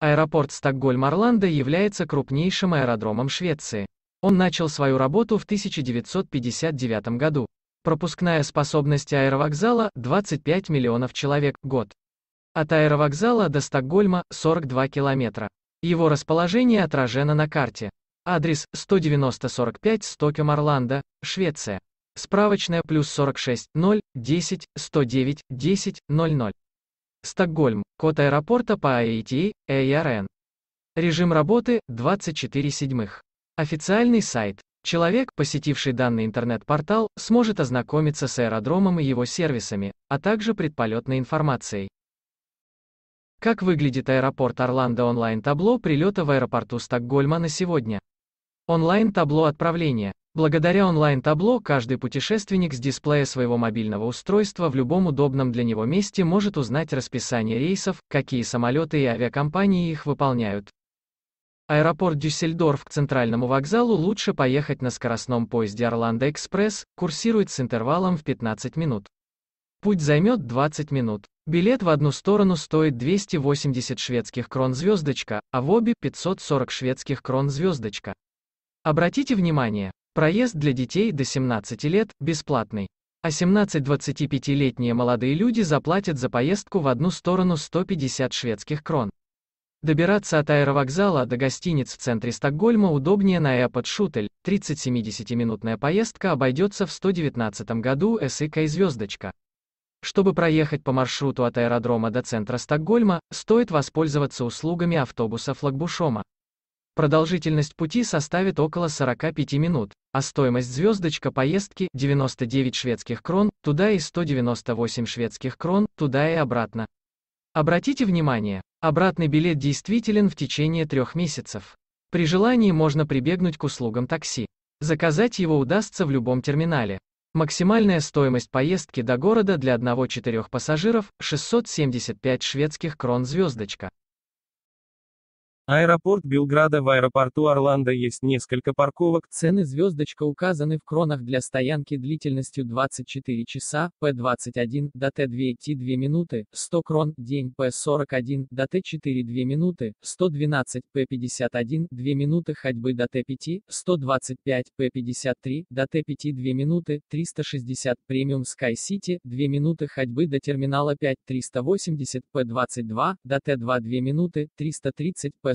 Аэропорт Стокгольм-Орландо является крупнейшим аэродромом Швеции. Он начал свою работу в 1959 году. Пропускная способность аэровокзала – 25 миллионов человек в год. От аэровокзала до Стокгольма – 42 километра. Его расположение отражено на карте. Адрес 19045 Стокем Орландо, Швеция. Справочная плюс 46 0 10 109 10 00. Стокгольм, код аэропорта по IATA, ARN. Режим работы 24 седьмых. Официальный сайт. Человек, посетивший данный интернет-портал, сможет ознакомиться с аэродромом и его сервисами, а также предполетной информацией. Как выглядит аэропорт Орландо онлайн-табло прилета в аэропорту Стокгольма на сегодня? Онлайн-табло отправления. Благодаря онлайн-табло каждый путешественник с дисплея своего мобильного устройства в любом удобном для него месте может узнать расписание рейсов, какие самолеты и авиакомпании их выполняют. Аэропорт Дюссельдорф к центральному вокзалу лучше поехать на скоростном поезде Орландо Экспресс, курсирует с интервалом в 15 минут. Путь займет 20 минут. Билет в одну сторону стоит 280 шведских крон звездочка, а в обе 540 шведских крон звездочка. Обратите внимание, Проезд для детей до 17 лет бесплатный. А 17-25-летние молодые люди заплатят за поездку в одну сторону 150 шведских крон. Добираться от аэровокзала до гостиниц в центре Стокгольма удобнее на Эпот Шутель. 30-70-минутная поездка обойдется в 119 году СИК и звездочка. Чтобы проехать по маршруту от аэродрома до центра Стокгольма, стоит воспользоваться услугами автобуса Флагбушома. Продолжительность пути составит около 45 минут, а стоимость звездочка поездки 99 шведских крон туда и 198 шведских крон туда и обратно. Обратите внимание, обратный билет действителен в течение трех месяцев. При желании можно прибегнуть к услугам такси. Заказать его удастся в любом терминале. Максимальная стоимость поездки до города для одного четырех пассажиров – 675 шведских крон звездочка. Аэропорт Белграда В аэропорту Орландо есть несколько парковок. Цены звездочка указаны в кронах для стоянки длительностью 24 часа, п 21 до Т2 идти 2 минуты, 100 крон, день, п 41 до Т4 2 минуты, 112, п 51 2 минуты ходьбы до Т5, 125, п 53 до Т5 2 минуты, 360, премиум Sky City, 2 минуты ходьбы до терминала 5, 380, п 22 до Т2 2 минуты, 330, P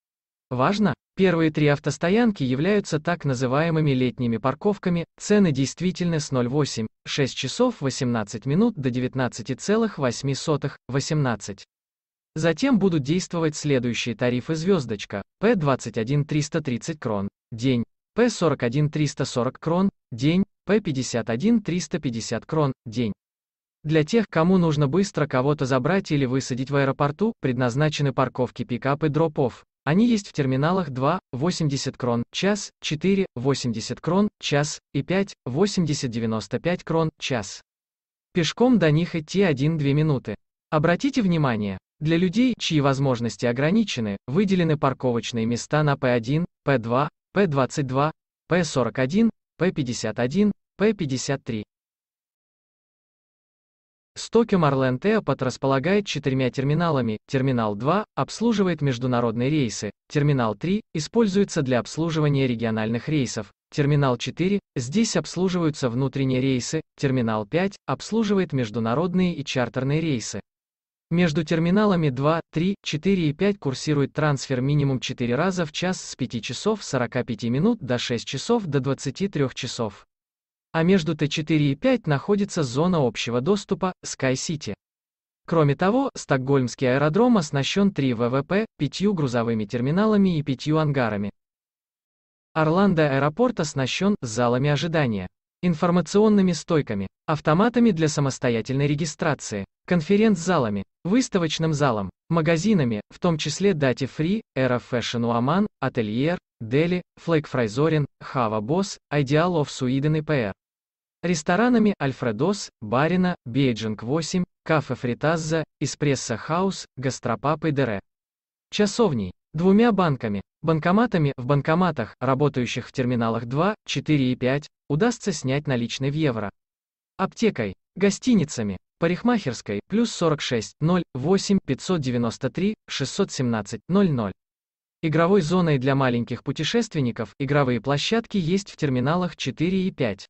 Важно, первые три автостоянки являются так называемыми летними парковками, цены действительны с 0,8, 6 часов 18 минут до 19,8, 18. Затем будут действовать следующие тарифы «Звездочка» P21 330 крон, день, P41 340 крон, день, P51 350 крон, день. Для тех, кому нужно быстро кого-то забрать или высадить в аэропорту, предназначены парковки пикап и дропов. Они есть в терминалах 2, 80 крон, час, 4, 80 крон, час, и 5, 80-95 крон, час. Пешком до них идти 1-2 минуты. Обратите внимание, для людей, чьи возможности ограничены, выделены парковочные места на P1, P2, P22, P41, P51, P53. Стокио Марлен Теопат располагает четырьмя терминалами. Терминал 2 обслуживает международные рейсы, терминал 3 используется для обслуживания региональных рейсов, терминал 4 здесь обслуживаются внутренние рейсы, терминал 5 обслуживает международные и чартерные рейсы. Между терминалами 2, 3, 4 и 5 курсирует трансфер минимум 4 раза в час с 5 часов 45 минут до 6 часов до 23 часов а между Т4 и 5 находится зона общего доступа Sky-City. Кроме того, Стокгольмский аэродром оснащен 3 ВВП, 5 грузовыми терминалами и 5 ангарами. Орландо аэропорт оснащен залами ожидания, информационными стойками, автоматами для самостоятельной регистрации, конференц-залами, выставочным залом, магазинами, в том числе Дати Фри, Эра Fashion Уаман, Ательер, Дели, Флейк Фрайзорин, Хава Босс, Ideal of Sweden и PR. Ресторанами Альфредос, Барина, Бейджинг 8, Кафе Фритазза, Эспрессо Хаус, Гастропаб и Дере. Часовней. Двумя банками. Банкоматами в банкоматах, работающих в терминалах 2, 4 и 5, удастся снять наличные в евро. Аптекой. Гостиницами. Парикмахерской. Плюс 46, 0, 8, 593, 617, 00. Игровой зоной для маленьких путешественников игровые площадки есть в терминалах 4 и 5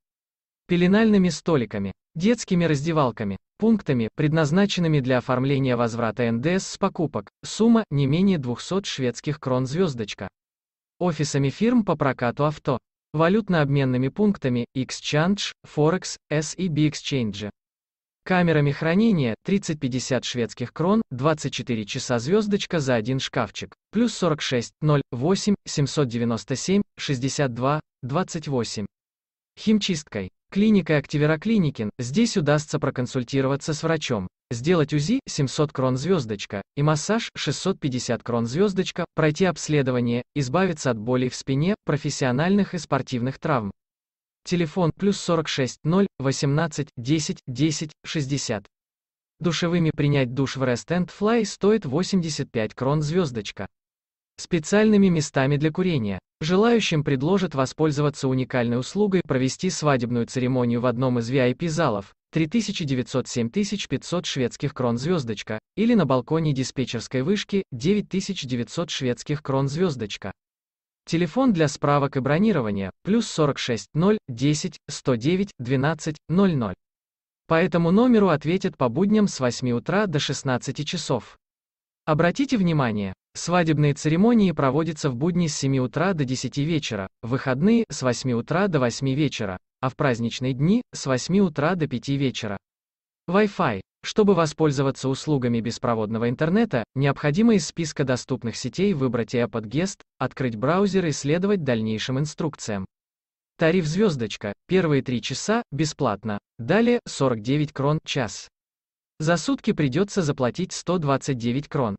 пеленальными столиками, детскими раздевалками, пунктами, предназначенными для оформления возврата НДС с покупок, сумма не менее 200 шведских крон звездочка, офисами фирм по прокату авто, валютно-обменными пунктами Exchange, Forex, SEB Exchange, камерами хранения 30-50 шведских крон, 24 часа звездочка за один шкафчик, плюс 46, 0, 8, 797, 62, 28. Химчисткой. Клиника Активероклиникин. Здесь удастся проконсультироваться с врачом. Сделать УЗИ 700 крон звездочка и массаж 650 крон звездочка, пройти обследование, избавиться от болей в спине, профессиональных и спортивных травм. Телефон плюс 46 0 18 10 10 60. Душевыми принять душ в Rest and Fly стоит 85 крон звездочка специальными местами для курения. Желающим предложат воспользоваться уникальной услугой провести свадебную церемонию в одном из VIP-залов, 3907 шведских крон звездочка, или на балконе диспетчерской вышки, 9900 шведских крон звездочка. Телефон для справок и бронирования, плюс 46 0 10 109 12 00. По этому номеру ответят по будням с 8 утра до 16 часов. Обратите внимание, Свадебные церемонии проводятся в будни с 7 утра до 10 вечера, в выходные – с 8 утра до 8 вечера, а в праздничные дни – с 8 утра до 5 вечера. Wi-Fi. Чтобы воспользоваться услугами беспроводного интернета, необходимо из списка доступных сетей выбрать Geest, открыть браузер и следовать дальнейшим инструкциям. Тариф звездочка. Первые 3 часа – бесплатно. Далее – 49 крон – час. За сутки придется заплатить 129 крон.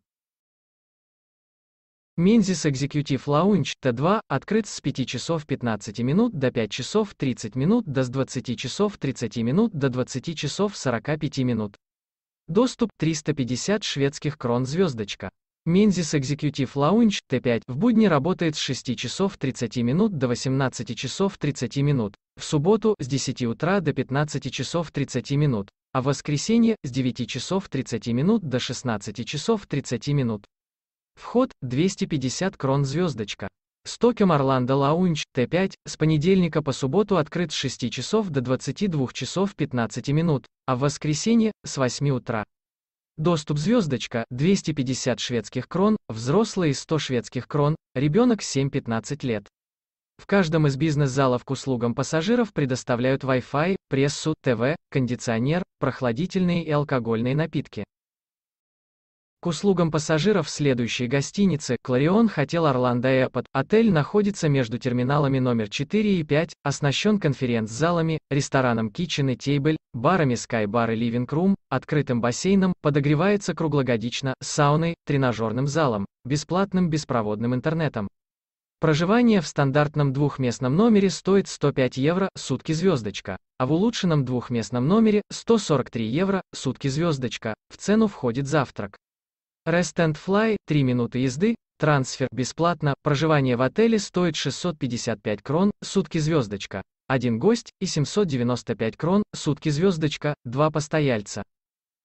Мензис Экзекьютив Лаунч Т2 открыт с 5 часов 15 минут до 5 часов 30 минут до с 20 часов 30 минут до 20 часов 45 минут. Доступ 350 шведских крон звездочка. Мензис Экзекьютив Лаунч Т5 в будни работает с 6 часов 30 минут до 18 часов 30 минут, в субботу с 10 утра до 15 часов 30 минут, а в воскресенье с 9 часов 30 минут до 16 часов 30 минут. Вход – 250 крон звездочка. Стокем Орландо Лаунч, Т5, с понедельника по субботу открыт с 6 часов до 22 часов 15 минут, а в воскресенье – с 8 утра. Доступ звездочка – 250 шведских крон, взрослые – 100 шведских крон, ребенок – 7-15 лет. В каждом из бизнес-залов к услугам пассажиров предоставляют Wi-Fi, прессу, ТВ, кондиционер, прохладительные и алкогольные напитки. К услугам пассажиров следующей гостиницы «Кларион» хотел Орландо Эпот. Отель находится между терминалами номер 4 и 5, оснащен конференц-залами, рестораном Kitchen и Table, барами Sky Bar и Living Room, открытым бассейном, подогревается круглогодично, сауной, тренажерным залом, бесплатным беспроводным интернетом. Проживание в стандартном двухместном номере стоит 105 евро, сутки звездочка, а в улучшенном двухместном номере 143 евро, сутки звездочка, в цену входит завтрак. Rest and Fly, 3 минуты езды, трансфер бесплатно, проживание в отеле стоит 655 крон, сутки звездочка, один гость, и 795 крон, сутки звездочка, два постояльца.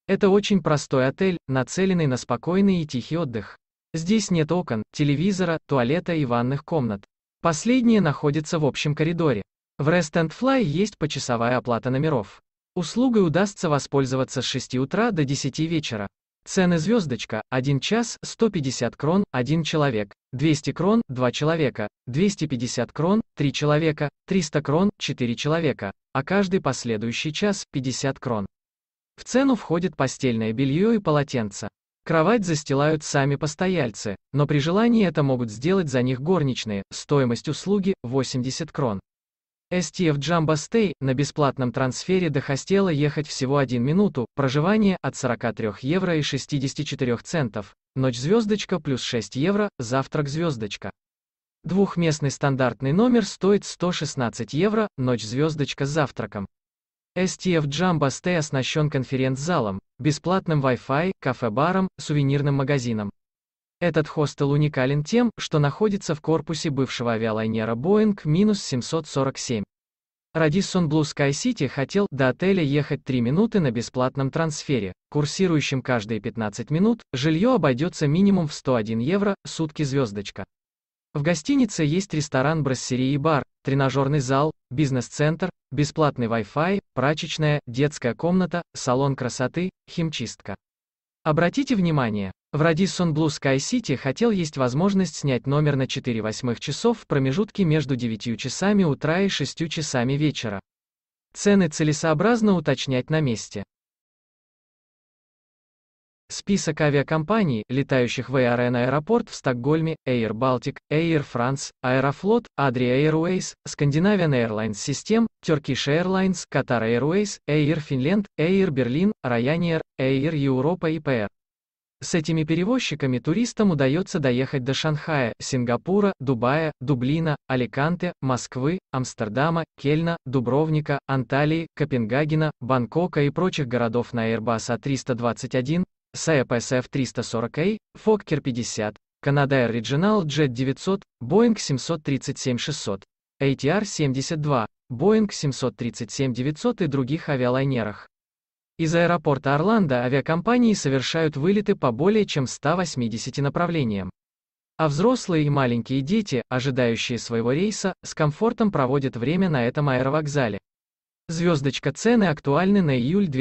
Это очень простой отель, нацеленный на спокойный и тихий отдых. Здесь нет окон, телевизора, туалета и ванных комнат. Последние находятся в общем коридоре. В Rest and Fly есть почасовая оплата номеров. Услугой удастся воспользоваться с 6 утра до 10 вечера. Цены звездочка, 1 час 150 крон, 1 человек, 200 крон, 2 человека, 250 крон, 3 человека, 300 крон, 4 человека, а каждый последующий час 50 крон. В цену входит постельное белье и полотенце. Кровать застилают сами постояльцы, но при желании это могут сделать за них горничные, стоимость услуги – 80 крон. STF Jumbo Stay на бесплатном трансфере до хостела ехать всего 1 минуту, проживание от 43 евро и 64 центов, ночь звездочка плюс 6 евро, завтрак звездочка. Двухместный стандартный номер стоит 116 евро, ночь звездочка с завтраком. STF Jumbo Stay оснащен конференц-залом, бесплатным Wi-Fi, кафе-баром, сувенирным магазином. Этот хостел уникален тем, что находится в корпусе бывшего авиалайнера Boeing 747. Radisson Blue Sky City хотел до отеля ехать 3 минуты на бесплатном трансфере, курсирующем каждые 15 минут, жилье обойдется минимум в 101 евро, сутки звездочка. В гостинице есть ресторан, брассерий и бар, тренажерный зал, бизнес-центр, бесплатный Wi-Fi, прачечная, детская комната, салон красоты, химчистка. Обратите внимание, в Radisson Blue Sky City хотел есть возможность снять номер на 4 восьмых часов в промежутке между 9 часами утра и 6 часами вечера. Цены целесообразно уточнять на месте. Список авиакомпаний, летающих в Эйарен аэропорт в Стокгольме, Air Baltic, Air France, Аэрофлот, Adria Airways, Scandinavian Airlines System, Turkish Airlines, Qatar Airways, Air Finland, Air Berlin, Ryanair, Air Europa и пр. С этими перевозчиками туристам удается доехать до Шанхая, Сингапура, Дубая, Дублина, Аликанте, Москвы, Амстердама, Кельна, Дубровника, Анталии, Копенгагена, Бангкока и прочих городов на Airbus A321, а Saab 340 a Fokker 50, Canadair Regional Jet 900, Boeing 737-600, ATR-72, Boeing 737-900 и других авиалайнерах. Из аэропорта Орландо авиакомпании совершают вылеты по более чем 180 направлениям. А взрослые и маленькие дети, ожидающие своего рейса, с комфортом проводят время на этом аэровокзале. Звездочка цены актуальны на июль 2020